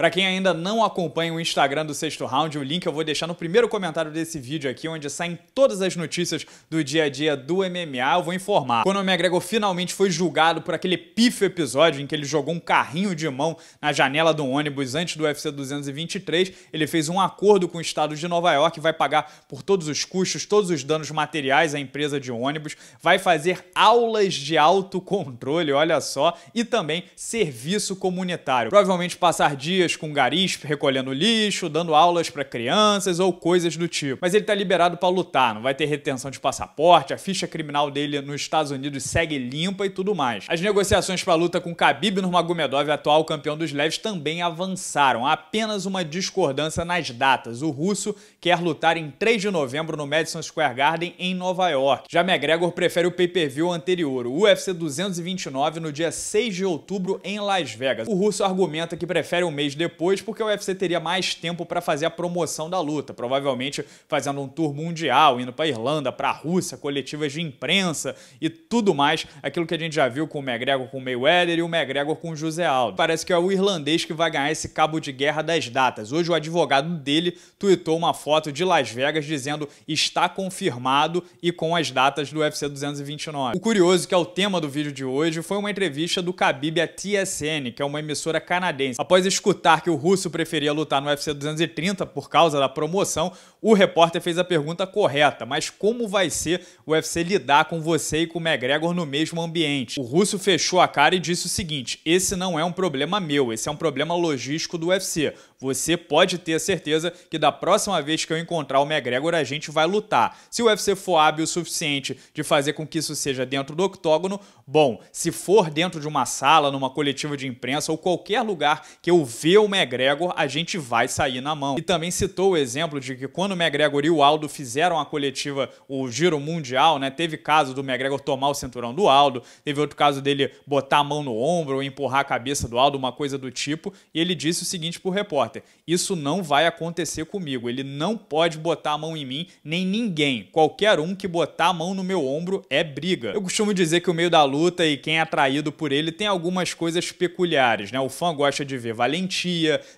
Para quem ainda não acompanha o Instagram do Sexto Round, o link eu vou deixar no primeiro comentário desse vídeo aqui, onde saem todas as notícias do dia a dia do MMA. Eu vou informar. Conor McGregor finalmente foi julgado por aquele pífio episódio em que ele jogou um carrinho de mão na janela de um ônibus antes do UFC 223. Ele fez um acordo com o estado de Nova York, vai pagar por todos os custos, todos os danos materiais à empresa de ônibus, vai fazer aulas de autocontrole, olha só, e também serviço comunitário. Provavelmente passar dias dias com garis recolhendo lixo, dando aulas para crianças ou coisas do tipo. Mas ele tá liberado para lutar, não vai ter retenção de passaporte, a ficha criminal dele nos Estados Unidos segue limpa e tudo mais. As negociações para luta com Khabib Nurmagomedov, atual campeão dos leves, também avançaram. Há apenas uma discordância nas datas. O russo quer lutar em 3 de novembro no Madison Square Garden em Nova York. Já McGregor prefere o pay-per-view anterior, o UFC 229 no dia 6 de outubro em Las Vegas. O russo argumenta que prefere um mês depois, porque o UFC teria mais tempo para fazer a promoção da luta, provavelmente fazendo um tour mundial, indo para Irlanda, para a Rússia, coletivas de imprensa e tudo mais, aquilo que a gente já viu com o McGregor com o Mayweather e o McGregor com o José Aldo. Parece que é o irlandês que vai ganhar esse cabo de guerra das datas. Hoje o advogado dele tweetou uma foto de Las Vegas dizendo está confirmado e com as datas do UFC 229. O curioso que é o tema do vídeo de hoje foi uma entrevista do Khabib à TSN, que é uma emissora canadense. Após escutar que o russo preferia lutar no UFC 230 por causa da promoção, o repórter fez a pergunta correta, mas como vai ser o UFC lidar com você e com o McGregor no mesmo ambiente? O russo fechou a cara e disse o seguinte: esse não é um problema meu, esse é um problema logístico do UFC. Você pode ter certeza que da próxima vez que eu encontrar o McGregor, a gente vai lutar. Se o UFC for hábil o suficiente de fazer com que isso seja dentro do octógono, bom, se for dentro de uma sala, numa coletiva de imprensa ou qualquer lugar que eu veja envolver o McGregor, a gente vai sair na mão. E também citou o exemplo de que quando o McGregor e o Aldo fizeram a coletiva, o giro mundial, né? Teve caso do McGregor tomar o cinturão do Aldo, teve outro caso dele botar a mão no ombro ou empurrar a cabeça do Aldo, uma coisa do tipo, e ele disse o seguinte pro repórter: "Isso não vai acontecer comigo. Ele não pode botar a mão em mim, nem ninguém. Qualquer um que botar a mão no meu ombro é briga." Eu costumo dizer que o meio da luta e quem é atraído por ele tem algumas coisas peculiares, né? O fã gosta de ver valentia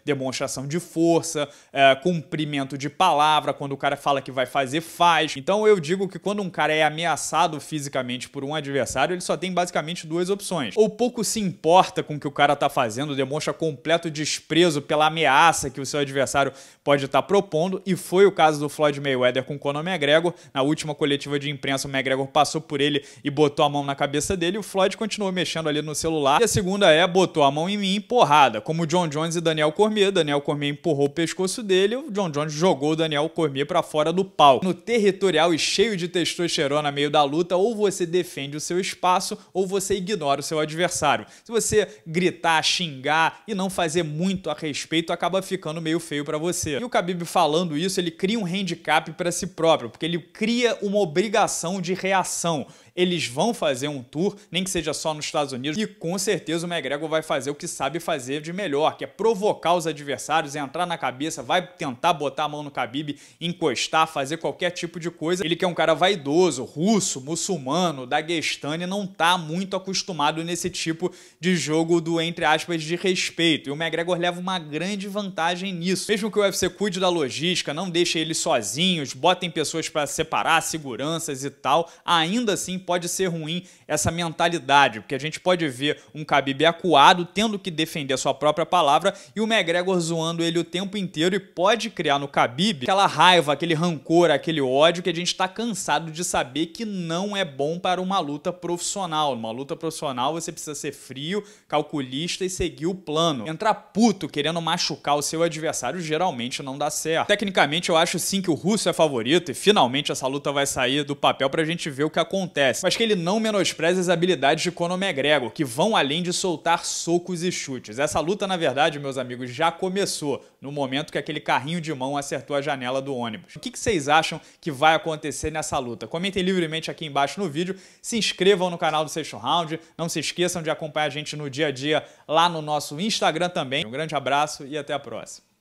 demonstração de força, é, cumprimento de palavra, quando o cara fala que vai fazer, faz. Então eu digo que quando um cara é ameaçado fisicamente por um adversário, ele só tem basicamente duas opções. Ou pouco se importa com o que o cara tá fazendo, demonstra completo desprezo pela ameaça que o seu adversário pode estar tá propondo, e foi o caso do Floyd Mayweather com Conor McGregor. Na última coletiva de imprensa, o McGregor passou por ele e botou a mão na cabeça dele, e o Floyd continuou mexendo ali no celular. E a segunda é, botou a mão em mim, porrada, como o John Jones Jones e Daniel Cormier. Daniel Cormier empurrou o pescoço dele, o John Jones jogou o Daniel Cormier para fora do pau. No territorial e cheio de testosterona meio da luta, ou você defende o seu espaço ou você ignora o seu adversário. Se você gritar, xingar e não fazer muito a respeito, acaba ficando meio feio para você. E o Khabib falando isso, ele cria um handicap para si próprio, porque ele cria uma obrigação de reação. Eles vão fazer um tour, nem que seja só nos Estados Unidos, e com certeza o McGregor vai fazer o que sabe fazer de melhor, que é provocar os adversários, entrar na cabeça, vai tentar botar a mão no Khabib, encostar, fazer qualquer tipo de coisa. Ele que é um cara vaidoso, russo, muçulmano, daguestane, não tá muito acostumado nesse tipo de jogo do, entre aspas, de respeito. E o McGregor leva uma grande vantagem nisso. Mesmo que o UFC cuide da logística, não deixe eles sozinhos, botem pessoas para separar, seguranças e tal, ainda assim pode ser ruim essa mentalidade, porque a gente pode ver um Khabib acuado, tendo que defender a sua própria palavra, e o McGregor zoando ele o tempo inteiro e pode criar no Khabib aquela raiva, aquele rancor, aquele ódio que a gente está cansado de saber que não é bom para uma luta profissional. Numa luta profissional você precisa ser frio, calculista e seguir o plano. Entrar puto querendo machucar o seu adversário geralmente não dá certo. Tecnicamente eu acho sim que o Russo é favorito e finalmente essa luta vai sair do papel pra gente ver o que acontece acontece, mas que ele não menospreze as habilidades de Conor McGregor, que vão além de soltar socos e chutes. Essa luta, na verdade, meus amigos, já começou no momento que aquele carrinho de mão acertou a janela do ônibus. O que vocês acham que vai acontecer nessa luta? Comentem livremente aqui embaixo no vídeo, se inscrevam no canal do Sexto Round, não se esqueçam de acompanhar a gente no dia a dia lá no nosso Instagram também. Um grande abraço e até a próxima.